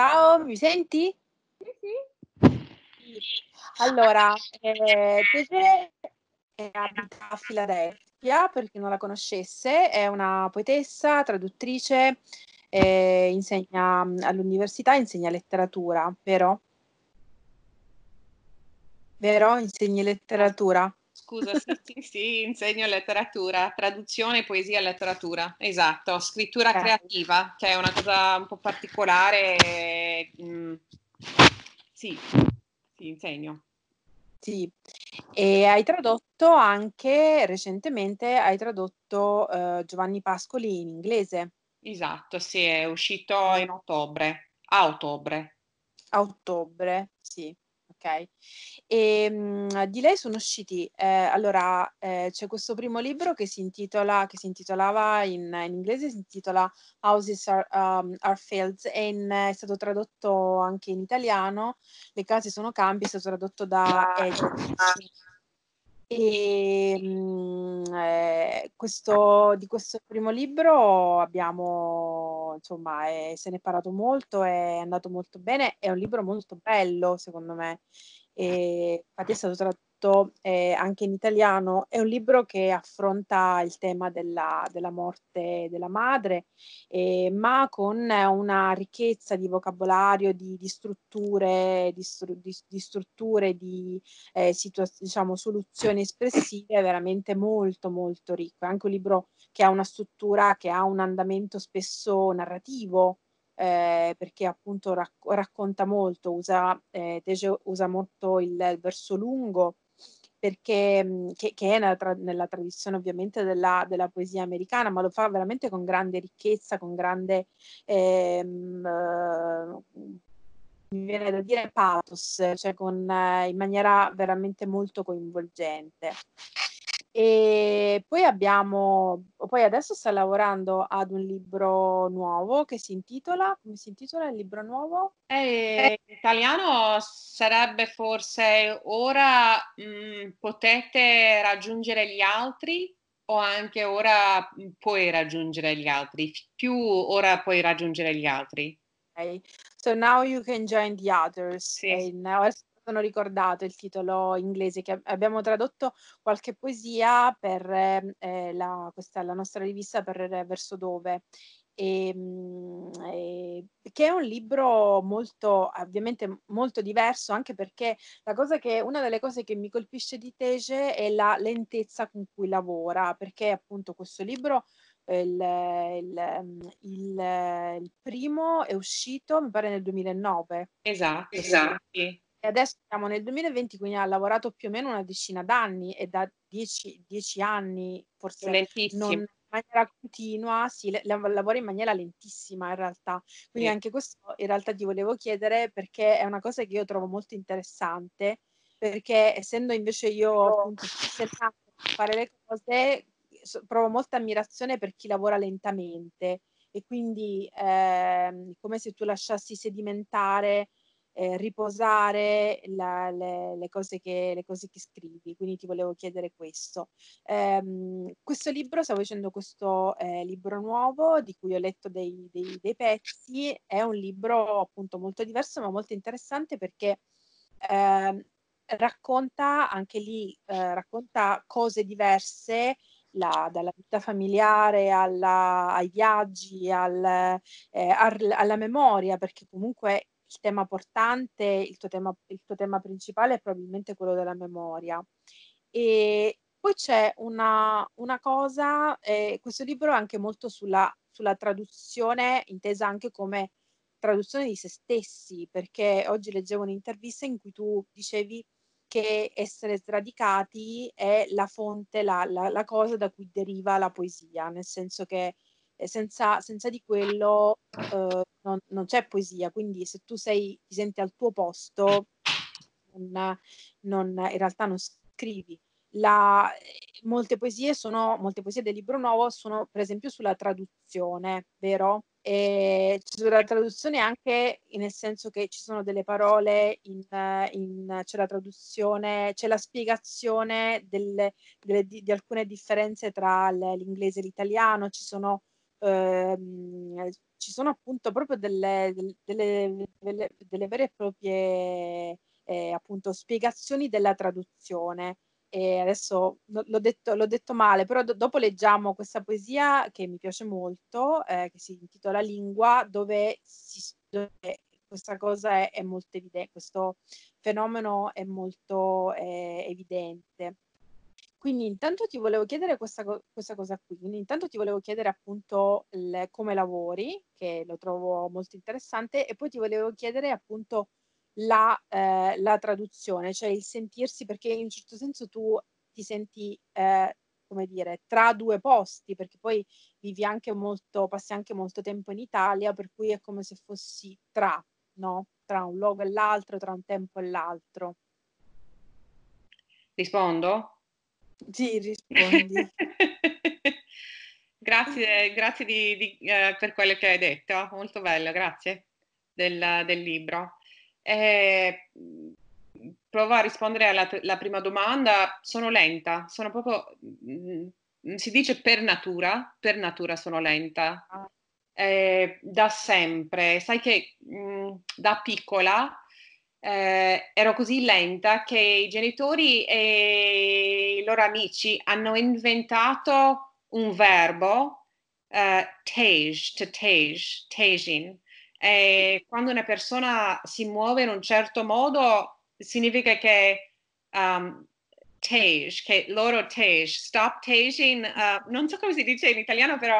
Ciao, mi senti? Sì, sì. Allora, eh, è abita a Filadelfia, per chi non la conoscesse, è una poetessa, traduttrice, eh, insegna mm, all'università, insegna letteratura, vero? Vero? Insegni letteratura? scusa, sì, sì, sì, insegno letteratura, traduzione, poesia letteratura, esatto, scrittura eh. creativa, che è una cosa un po' particolare, mm, sì, sì, insegno. Sì, e hai tradotto anche recentemente, hai tradotto uh, Giovanni Pascoli in inglese. Esatto, sì, è uscito mm. in ottobre, a ottobre. A ottobre, sì ok? E ehm, mh, di lei sono usciti, eh, allora eh, c'è questo primo libro che si intitola, che si intitolava in, in inglese, si intitola Houses are, um, are Fields e in, è stato tradotto anche in italiano, Le case sono campi, è stato tradotto da ah. Edith. E, mh, mm, eh, questo, di questo primo libro abbiamo, insomma, eh, se ne è parlato molto, è andato molto bene, è un libro molto bello secondo me, e, infatti è stato tra- tradotto eh, anche in italiano, è un libro che affronta il tema della, della morte della madre, eh, ma con una ricchezza di vocabolario, di, di strutture, di, stru, di, di, strutture, di eh, situa- diciamo, soluzioni espressive veramente molto molto ricco. È anche un libro che ha una struttura, che ha un andamento spesso narrativo, eh, perché appunto racc- racconta molto, usa, eh, usa molto il, il verso lungo, perché, mhmm, che, che è nella, tra, nella, tradizione ovviamente della, della, poesia americana, ma lo fa veramente con grande ricchezza, con grande, ehm, uhm, mi viene da dire, pathos, cioè con, eh, in maniera veramente molto coinvolgente poi abbiamo, poi adesso sta lavorando ad un libro nuovo che si intitola, come si intitola il libro nuovo? Eh, in italiano sarebbe forse ora mh, mm, potete raggiungere gli altri o anche ora mm, puoi raggiungere gli altri, più ora puoi raggiungere gli altri. Okay. So now you can join the others. Sì. In, sono ricordato il titolo inglese che abbiamo tradotto qualche poesia per eh, la, questa, la nostra rivista per eh, Verso Dove. E, ehm, e, eh, che è un libro molto, ovviamente molto diverso, anche perché la cosa che, una delle cose che mi colpisce di Tege è la lentezza con cui lavora, perché appunto questo libro eh, il, il, ehm, il, il, primo è uscito, mi pare, nel 2009. Esatto, esatto adesso siamo nel 2020, quindi ha lavorato più o meno una decina d'anni e da dieci, dieci anni forse non in maniera continua, sì, lavora in maniera lentissima in realtà. Quindi sì. anche questo in realtà ti volevo chiedere perché è una cosa che io trovo molto interessante, perché essendo invece io appunto a fare le cose, provo molta ammirazione per chi lavora lentamente e quindi eh, come se tu lasciassi sedimentare eh, riposare la, le, le, cose che, le, cose che, scrivi, quindi ti volevo chiedere questo. Ehm, questo libro, stavo dicendo questo eh, libro nuovo di cui ho letto dei, dei, dei, pezzi, è un libro appunto molto diverso ma molto interessante perché eh, racconta anche lì, eh, racconta cose diverse la, dalla vita familiare alla, ai viaggi, al, eh, alla memoria, perché comunque il tema portante, il tuo tema, il tuo tema principale è probabilmente quello della memoria. E poi c'è una, una cosa, eh, questo libro è anche molto sulla, sulla traduzione, intesa anche come traduzione di se stessi, perché oggi leggevo un'intervista in cui tu dicevi che essere sradicati è la fonte, la, la, la, cosa da cui deriva la poesia, nel senso che senza, senza, di quello eh, non, non, c'è poesia, quindi se tu sei, ti senti al tuo posto, non, non, in realtà non scrivi. La, molte, poesie sono, molte poesie del libro nuovo sono per esempio sulla traduzione, vero? E sulla traduzione anche nel senso che ci sono delle parole, in, in, c'è la traduzione, c'è la spiegazione delle, delle, di, di, alcune differenze tra l'inglese e l'italiano, ci sono ehm, ci sono appunto proprio delle, delle, delle, delle vere e proprie eh, appunto, spiegazioni della traduzione. E adesso l'ho detto, l'ho detto male, però do, dopo leggiamo questa poesia che mi piace molto, eh, che si intitola Lingua, dove, si, questa cosa è, è, molto evidente, questo fenomeno è molto eh, evidente. Quindi intanto ti volevo chiedere questa, co- questa cosa qui, quindi intanto ti volevo chiedere appunto il- come lavori, che lo trovo molto interessante, e poi ti volevo chiedere appunto la, eh, la traduzione, cioè il sentirsi, perché in un certo senso tu ti senti, eh, come dire, tra due posti, perché poi vivi anche molto, passi anche molto tempo in Italia, per cui è come se fossi tra, no? Tra un luogo e l'altro, tra un tempo e l'altro. Rispondo? Sì, rispondi. grazie grazie di, di, eh, per quello che hai detto, molto bello, grazie del, del libro. Eh, provo a rispondere alla, alla prima domanda. Sono lenta, sono proprio, mh, mm, mm, si dice per natura, per natura sono lenta. Eh, da sempre, sai che mh, mm, da piccola eh, ero così lenta che i genitori e loro amici hanno inventato un verbo, uh, eh, tage, to tage, taging. E quando una persona si muove in un certo modo, significa che um, tage, che loro tage, stop taging, uh, eh, non so come si dice in italiano, però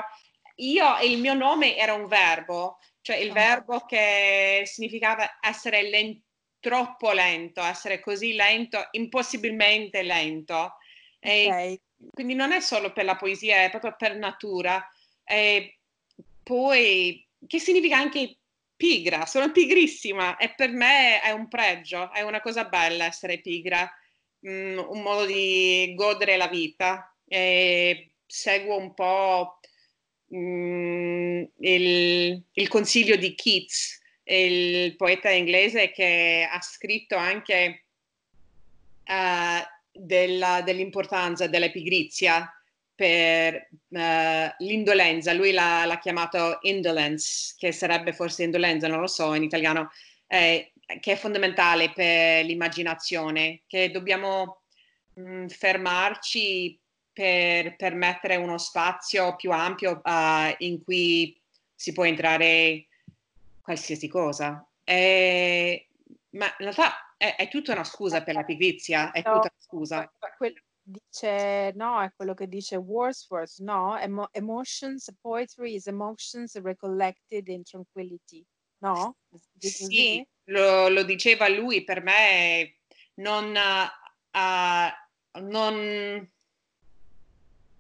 io e il mio nome era un verbo, cioè il ah. verbo che significava essere len- troppo lento, essere così lento, impossibilmente lento. Okay. Quindi non è solo per la poesia, è proprio per natura. E poi, che significa anche pigra, sono pigrissima e per me è un pregio, è una cosa bella essere pigra, mm, un modo di godere la vita. E seguo un po' mm, il, il, consiglio di Keats, il poeta inglese che ha scritto anche... Uh, della, dell'importanza dell'epigrizia per uh, l'indolenza, lui l'ha, l'ha, chiamato indolence, che sarebbe forse indolenza, non lo so in italiano, eh, che è fondamentale per l'immaginazione, che dobbiamo mh, mm, fermarci per permettere uno spazio più ampio uh, in cui si può entrare qualsiasi cosa. E, ma in realtà è, è tutta una scusa per la pigrizia, è no, esatto. tutta una scusa. Quello dice, no, è quello che dice Wordsworth, no? Emo- emotions, poetry is emotions recollected in tranquility, no? Dice sì, lo, lo, diceva lui, per me non... Uh, non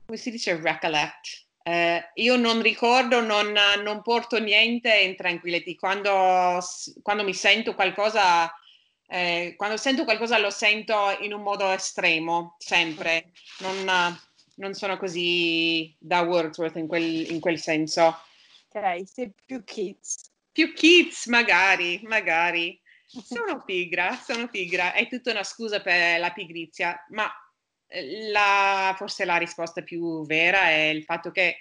come si dice recollect? Uh, io non ricordo, non, non, porto niente in tranquillity. Quando, quando mi sento qualcosa eh, quando sento qualcosa lo sento in un modo estremo, sempre. Non, non sono così da Wordsworth in quel, in quel senso. Ok, cioè, sei più kids. Più kids, magari, magari. Sono pigra, sono pigra. È tutta una scusa per la pigrizia, ma eh, la, forse la risposta più vera è il fatto che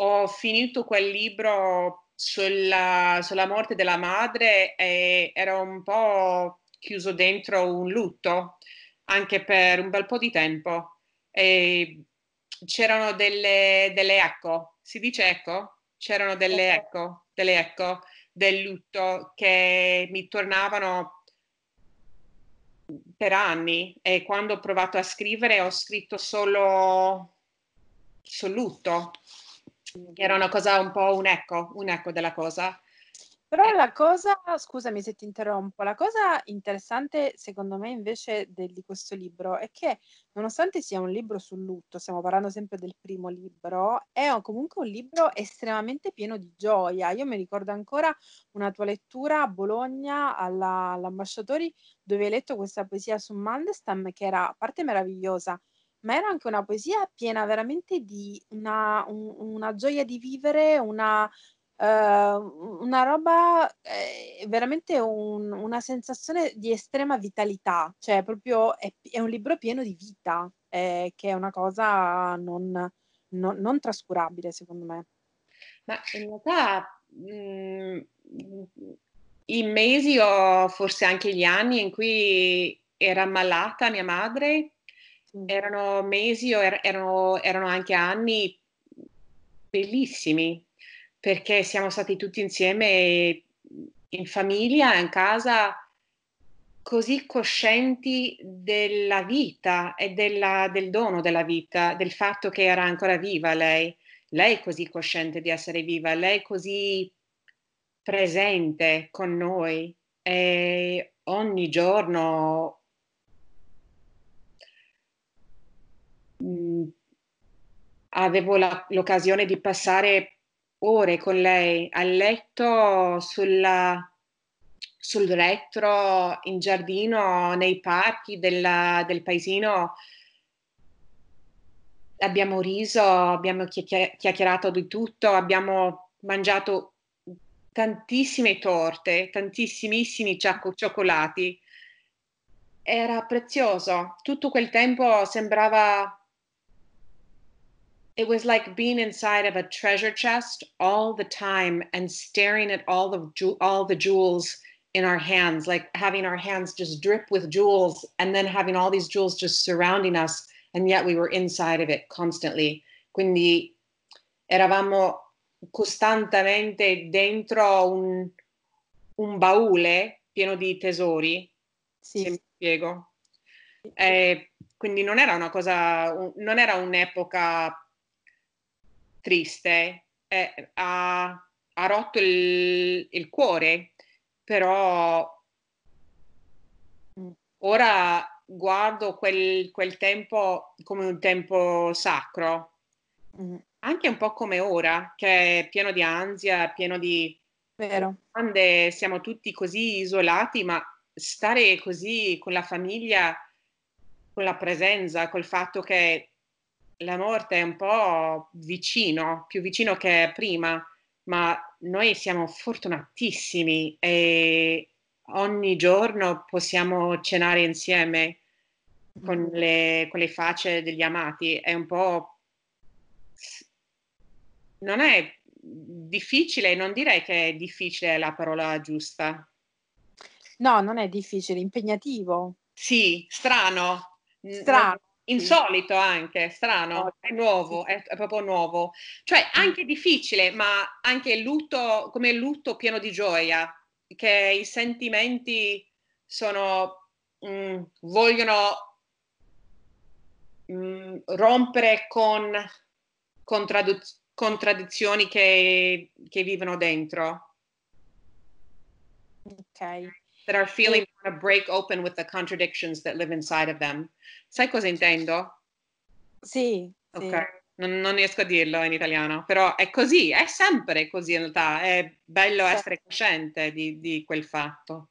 ho finito quel libro sulla, sulla morte della madre e ero un po' chiuso dentro un lutto anche per un bel po' di tempo. E c'erano delle, delle ecco, si dice ecco? C'erano delle ecco, delle ecco del lutto che mi tornavano per anni e quando ho provato a scrivere ho scritto solo sul lutto, che era una cosa un po' un ecco, un ecco della cosa. Però la cosa, scusami se ti interrompo, la cosa interessante secondo me invece del- di questo libro è che nonostante sia un libro sul lutto, stiamo parlando sempre del primo libro, è un- comunque un libro estremamente pieno di gioia. Io mi ricordo ancora una tua lettura a Bologna alla- all'Ambasciatori dove hai letto questa poesia su Mandestam che era a parte meravigliosa, ma era anche una poesia piena veramente di una, un- una gioia di vivere, una Ehm, una roba eh, veramente un, una sensazione di estrema vitalità, cioè proprio è, è un libro pieno di vita, eh, che è una cosa non, non, non, trascurabile secondo me. Ma in realtà mh, mhmm, i mesi o forse anche gli anni in cui era malata mia madre, sì. erano mesi o er- erano, erano anche anni bellissimi, perché siamo stati tutti insieme mhmm, in famiglia, in casa, così coscienti della vita e della, del dono della vita, del fatto che era ancora viva lei. Lei è così cosciente di essere viva, lei è così presente con noi e ogni giorno mh, mhmm, avevo la, l'occasione di passare ore con lei a letto, sulla, sul retro, in giardino, nei parchi della, del paesino. Abbiamo riso, abbiamo chiacchierato di tutto, abbiamo mangiato tantissime torte, tantissimi cioccolati. Era prezioso, tutto quel tempo sembrava it was like being inside of a treasure chest all the time and staring at all the ju- all the jewels in our hands like having our hands just drip with jewels and then having all these jewels just surrounding us and yet we were inside of it constantly quindi eravamo costantemente dentro un, un baule pieno di tesori sì. se mi spiego eh, quindi non era una cosa, non era un'epoca triste, eh, ha, ha, rotto il, il, cuore, però ora guardo quel, quel tempo come un tempo sacro, mm. anche un po' come ora, che è pieno di ansia, pieno di... Vero. Grande, siamo tutti così isolati, ma stare così con la famiglia, con la presenza, col fatto che la morte è un po' vicino, più vicino che prima, ma noi siamo fortunatissimi e ogni giorno possiamo cenare insieme con mm-hmm. le, con le facce degli amati. È un po'... non è difficile, non direi che è difficile la parola giusta. No, non è difficile, impegnativo. Sì, strano. Strano. Insolito anche, strano, è nuovo, è, è, proprio nuovo. Cioè mm. anche difficile, ma anche il lutto, come il lutto pieno di gioia, che i sentimenti sono, mh, mm, vogliono mh, mm, rompere con contraddu- contraddizioni che, che vivono dentro. Ok that are feeling want to break open with the contradictions that live inside of them. Sai cosa intendo? Sì. Ok. Sì. Non, non, riesco a dirlo in italiano, però è così, è sempre così in realtà, è bello sì. essere cosciente di, di quel fatto.